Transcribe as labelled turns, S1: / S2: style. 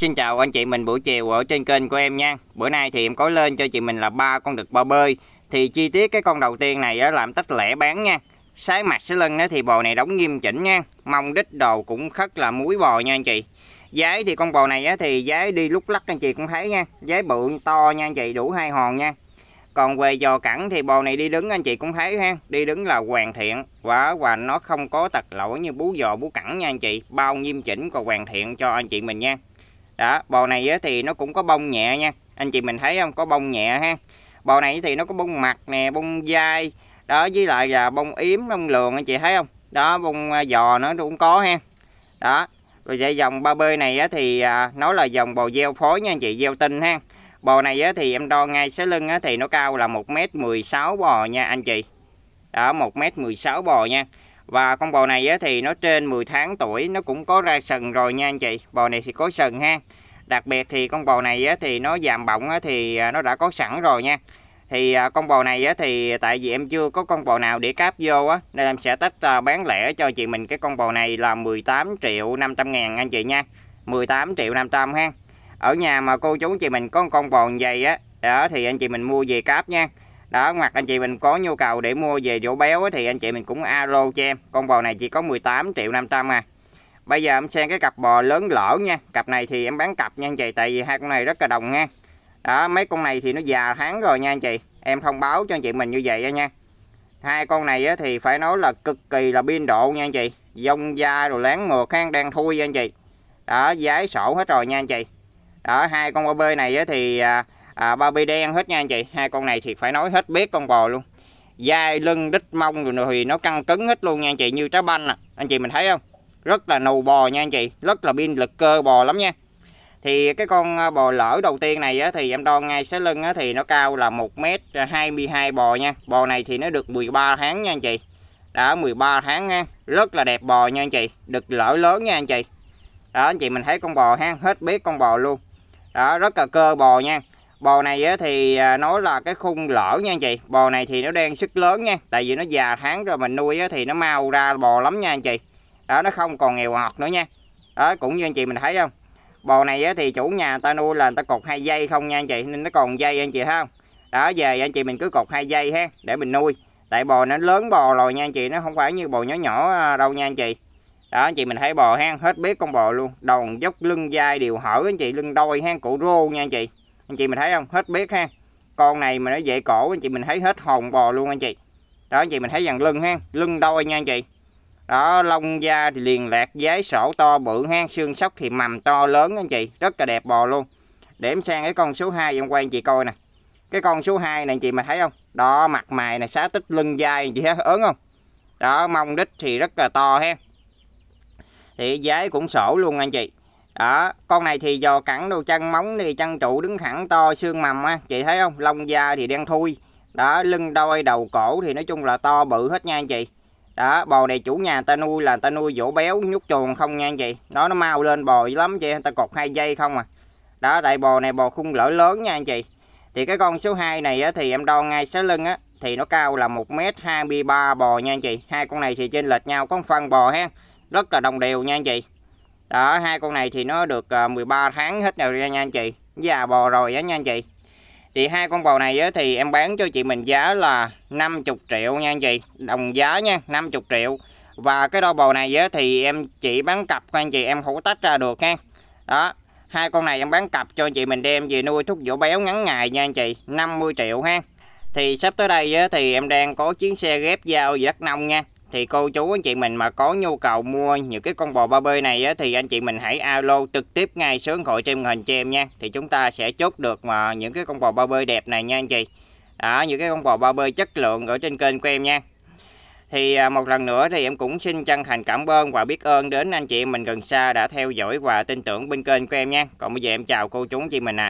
S1: Xin chào anh chị mình buổi chiều ở trên kênh của em nha Bữa nay thì em có lên cho chị mình là ba con đực bò bơi Thì chi tiết cái con đầu tiên này đó làm tách lẻ bán nha Sái mặt sái lưng đó thì bò này đóng nghiêm chỉnh nha Mong đích đồ cũng khất là muối bò nha anh chị Giấy thì con bò này á, thì giấy đi lúc lắc anh chị cũng thấy nha Giấy bự to nha anh chị đủ hai hòn nha Còn về giò cẳng thì bò này đi đứng anh chị cũng thấy ha Đi đứng là hoàn thiện Và, và nó không có tật lỗi như bú giò bú cẳng nha anh chị Bao nghiêm chỉnh còn hoàn thiện cho anh chị mình nha đó bò này thì nó cũng có bông nhẹ nha anh chị mình thấy không có bông nhẹ ha bò này thì nó có bông mặt nè bông dai đó với lại là bông yếm bông lường anh chị thấy không đó bông à, giò nó cũng có ha đó rồi dây dòng ba b này thì à, nó là dòng bò gieo phối nha anh chị gieo tinh ha bò này thì em đo ngay xé lưng thì nó cao là một m mười sáu bò nha anh chị đó một m mười sáu bò nha và con bò này thì nó trên 10 tháng tuổi, nó cũng có ra sừng rồi nha anh chị. Bò này thì có sừng ha. Đặc biệt thì con bò này thì nó giảm bọng thì à, nó đã có sẵn rồi nha. Thì à, con bò này thì tại vì em chưa có con bò nào để cáp vô á Nên em sẽ tách à, bán lẻ cho chị mình cái con bò này là 18 triệu 500 ngàn anh chị nha 18 triệu 500 ha Ở nhà mà cô chú chị mình có con bò như vậy á đó, Thì anh chị mình mua về cáp nha đó hoặc anh chị mình có nhu cầu để mua về vỗ béo thì anh chị mình cũng alo cho em con bò này chỉ có 18 triệu 500 à bây giờ em xem cái cặp bò lớn lỡ nha cặp này thì em bán cặp nha anh chị tại vì hai con này rất là đồng nha đó mấy con này thì nó già tháng rồi nha anh chị em thông báo cho anh chị mình như vậy nha hai con này thì phải nói là cực kỳ là biên độ nha anh chị dông da rồi láng ngược hang đang thui nha anh chị đó giái sổ hết rồi nha anh chị đó hai con bò bê này thì à, à, bao bì đen hết nha anh chị hai con này thì phải nói hết biết con bò luôn dai lưng đít mông rồi thì nó căng cứng hết luôn nha anh chị như trái banh à. anh chị mình thấy không rất là nầu bò nha anh chị rất là pin lực cơ bò lắm nha thì cái con à, bò lỡ đầu tiên này á, thì em đo ngay xé lưng á, thì nó cao là 1m22 à, bò nha bò này thì nó được 13 tháng nha anh chị đã 13 tháng nha rất là đẹp bò nha anh chị được lỡ lớn nha anh chị đó anh chị mình thấy con bò ha hết biết con bò luôn đó rất là cơ bò nha bò này thì à, nói là cái khung lỡ nha anh chị bò này thì nó đang sức lớn nha tại vì nó già tháng rồi mình nuôi thì nó mau ra bò lắm nha anh chị đó nó không còn nghèo ngọt nữa nha đó cũng như anh chị mình thấy không bò này thì chủ nhà ta nuôi là người ta cột hai dây không nha anh chị nên nó còn dây anh chị thấy không đó về anh chị mình cứ cột hai dây ha để mình nuôi tại bò nó lớn bò rồi nha anh chị nó không phải như bò nhỏ nhỏ à, đâu nha anh chị đó anh chị mình thấy bò hang hết biết con bò luôn đòn dốc lưng dai đều hở anh chị lưng đôi hang cổ rô nha anh chị anh chị mình thấy không hết biết ha con này mà nó dễ cổ anh chị mình thấy hết hồn bò luôn anh chị đó anh chị mình thấy dàn lưng ha lưng đôi nha anh chị đó lông da thì liền lạc giấy sổ to bự ha xương sóc thì mầm to lớn anh chị rất là đẹp bò luôn để em sang cái con số 2 em quay anh chị coi nè cái con số 2 này anh chị mà thấy không đó mặt mày này xá tích lưng dai anh chị thấy ớn không đó mông đít thì rất là to ha thì giấy cũng sổ luôn anh chị đó con này thì giò cẳng đồ chân móng thì chân trụ đứng thẳng to xương mầm á chị thấy không lông da thì đen thui đó lưng đôi đầu cổ thì nói chung là to bự hết nha anh chị đó bò này chủ nhà ta nuôi là ta nuôi vỗ béo nhút chuồng không nha anh chị nó nó mau lên bò lắm chị ta cột hai dây không à đó tại bò này bò khung lỡ lớn nha anh chị thì cái con số 2 này á, thì em đo ngay sái lưng á thì nó cao là 1m23 bò nha anh chị hai con này thì trên lệch nhau có phân bò ha rất là đồng đều nha anh chị đó hai con này thì nó được 13 ờ, tháng hết rồi nha anh chị già bò rồi đó nha anh chị thì hai con bò này thì em bán cho chị mình giá là 50 triệu nha anh chị đồng giá nha 50 triệu và cái đôi bò này thì em chỉ bán cặp anh chị em không tách ra được ha đó hai con này em bán cặp cho chị mình đem về nuôi thúc vỗ béo ngắn ngày nha anh chị 50 triệu ha thì sắp tới đây thì em đang có chuyến xe ghép dao về đất nông nha thì cô chú anh chị mình mà có nhu cầu mua những cái con bò ba b này á, thì anh chị mình hãy alo trực tiếp ngay số gọi trên màn hình cho em nha thì chúng ta sẽ chốt được mà những cái con bò ba b đẹp này nha anh chị đó những cái con bò ba b chất lượng ở trên kênh của em nha thì à, một lần nữa thì em cũng xin chân thành cảm ơn và biết ơn đến anh chị mình gần xa đã theo dõi và tin tưởng bên kênh của em nha còn bây giờ em chào cô chú anh chị mình ạ à.